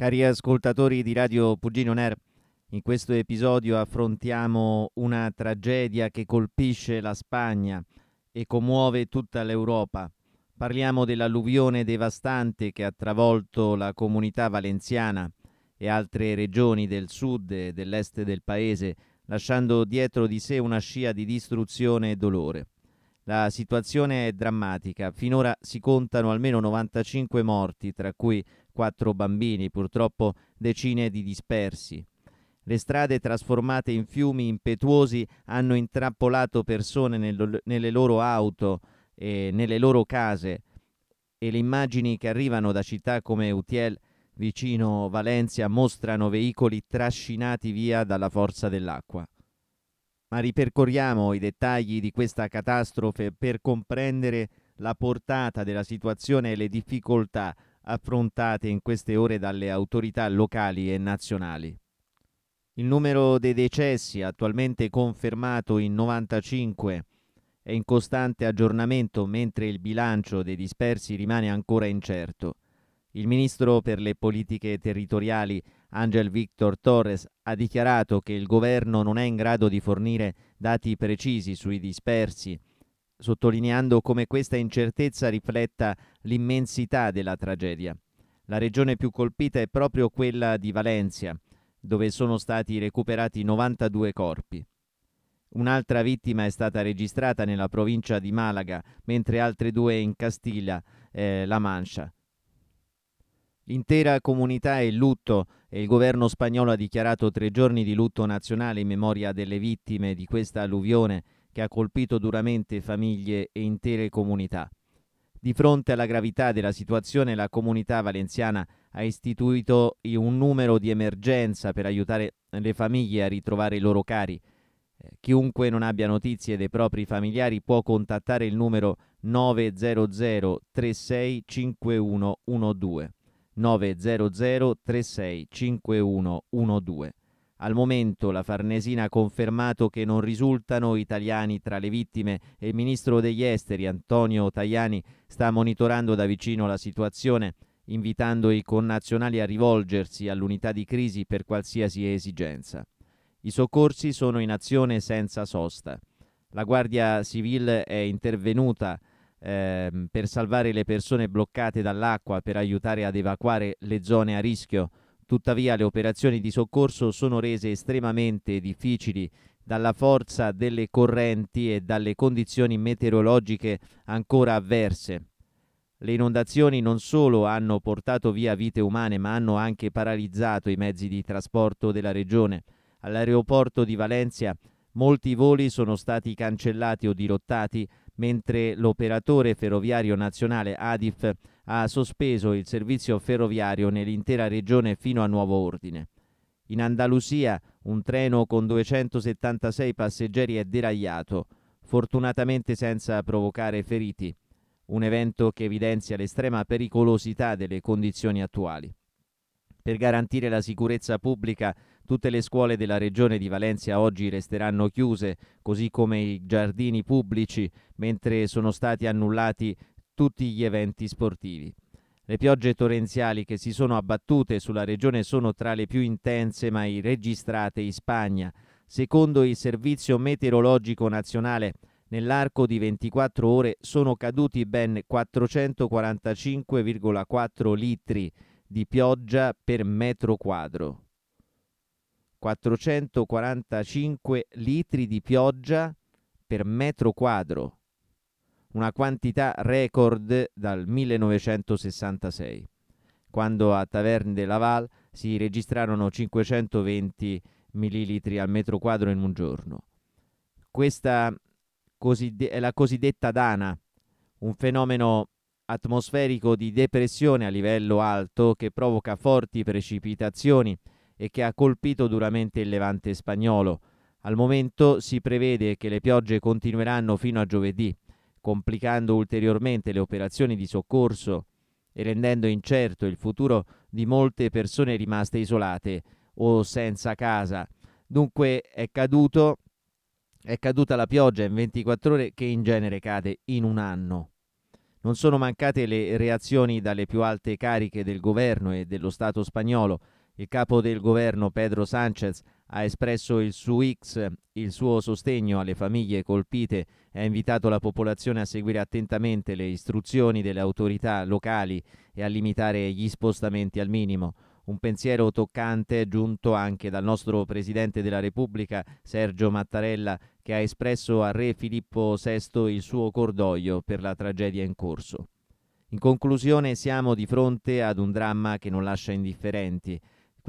Cari ascoltatori di Radio Pugino Ner, in questo episodio affrontiamo una tragedia che colpisce la Spagna e commuove tutta l'Europa. Parliamo dell'alluvione devastante che ha travolto la comunità valenziana e altre regioni del sud e dell'est del paese, lasciando dietro di sé una scia di distruzione e dolore. La situazione è drammatica, finora si contano almeno 95 morti, tra cui quattro bambini, purtroppo decine di dispersi. Le strade trasformate in fiumi impetuosi hanno intrappolato persone nel, nelle loro auto e nelle loro case e le immagini che arrivano da città come Utiel vicino Valencia mostrano veicoli trascinati via dalla forza dell'acqua. Ma ripercorriamo i dettagli di questa catastrofe per comprendere la portata della situazione e le difficoltà affrontate in queste ore dalle autorità locali e nazionali. Il numero dei decessi, attualmente confermato in 95, è in costante aggiornamento mentre il bilancio dei dispersi rimane ancora incerto. Il ministro per le politiche territoriali Angel Victor Torres ha dichiarato che il governo non è in grado di fornire dati precisi sui dispersi sottolineando come questa incertezza rifletta l'immensità della tragedia. La regione più colpita è proprio quella di Valencia, dove sono stati recuperati 92 corpi. Un'altra vittima è stata registrata nella provincia di Malaga, mentre altre due in Castiglia, eh, La Mancia. L'intera comunità è in lutto e il governo spagnolo ha dichiarato tre giorni di lutto nazionale in memoria delle vittime di questa alluvione che ha colpito duramente famiglie e intere comunità. Di fronte alla gravità della situazione, la comunità valenziana ha istituito un numero di emergenza per aiutare le famiglie a ritrovare i loro cari. Eh, chiunque non abbia notizie dei propri familiari può contattare il numero 900 36 900 36 5112. Al momento la Farnesina ha confermato che non risultano italiani tra le vittime e il ministro degli esteri Antonio Tajani sta monitorando da vicino la situazione, invitando i connazionali a rivolgersi all'unità di crisi per qualsiasi esigenza. I soccorsi sono in azione senza sosta. La Guardia Civile è intervenuta eh, per salvare le persone bloccate dall'acqua, per aiutare ad evacuare le zone a rischio. Tuttavia le operazioni di soccorso sono rese estremamente difficili dalla forza delle correnti e dalle condizioni meteorologiche ancora avverse. Le inondazioni non solo hanno portato via vite umane, ma hanno anche paralizzato i mezzi di trasporto della regione. All'aeroporto di Valencia molti voli sono stati cancellati o dirottati, mentre l'operatore ferroviario nazionale Adif ha sospeso il servizio ferroviario nell'intera regione fino a nuovo ordine. In Andalusia un treno con 276 passeggeri è deragliato, fortunatamente senza provocare feriti, un evento che evidenzia l'estrema pericolosità delle condizioni attuali. Per garantire la sicurezza pubblica, tutte le scuole della regione di Valencia oggi resteranno chiuse, così come i giardini pubblici, mentre sono stati annullati tutti gli eventi sportivi. Le piogge torrenziali che si sono abbattute sulla regione sono tra le più intense mai registrate in Spagna. Secondo il Servizio Meteorologico Nazionale, nell'arco di 24 ore sono caduti ben 445,4 litri di pioggia per metro quadro. 445 litri di pioggia per metro quadro una quantità record dal 1966, quando a Taverne de Laval si registrarono 520 millilitri al metro quadro in un giorno. Questa è la cosiddetta dana, un fenomeno atmosferico di depressione a livello alto che provoca forti precipitazioni e che ha colpito duramente il levante spagnolo. Al momento si prevede che le piogge continueranno fino a giovedì complicando ulteriormente le operazioni di soccorso e rendendo incerto il futuro di molte persone rimaste isolate o senza casa. Dunque è, caduto, è caduta la pioggia in 24 ore che in genere cade in un anno. Non sono mancate le reazioni dalle più alte cariche del governo e dello Stato spagnolo, il capo del governo Pedro Sanchez ha espresso il suo X il suo sostegno alle famiglie colpite e ha invitato la popolazione a seguire attentamente le istruzioni delle autorità locali e a limitare gli spostamenti al minimo. Un pensiero toccante è giunto anche dal nostro Presidente della Repubblica, Sergio Mattarella, che ha espresso a Re Filippo VI il suo cordoglio per la tragedia in corso. In conclusione siamo di fronte ad un dramma che non lascia indifferenti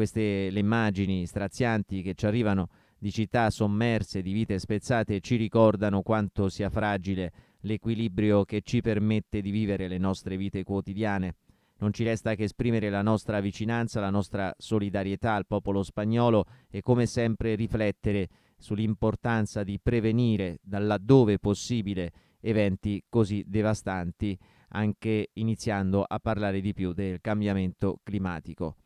queste le immagini strazianti che ci arrivano di città sommerse, di vite spezzate, ci ricordano quanto sia fragile l'equilibrio che ci permette di vivere le nostre vite quotidiane. Non ci resta che esprimere la nostra vicinanza, la nostra solidarietà al popolo spagnolo e come sempre riflettere sull'importanza di prevenire, dall'addove possibile, eventi così devastanti, anche iniziando a parlare di più del cambiamento climatico.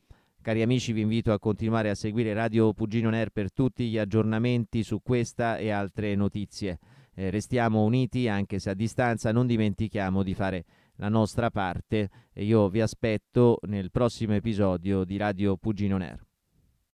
Cari amici, vi invito a continuare a seguire Radio Pugino Ner per tutti gli aggiornamenti su questa e altre notizie. Eh, restiamo uniti anche se a distanza, non dimentichiamo di fare la nostra parte e io vi aspetto nel prossimo episodio di Radio Pugino Ner.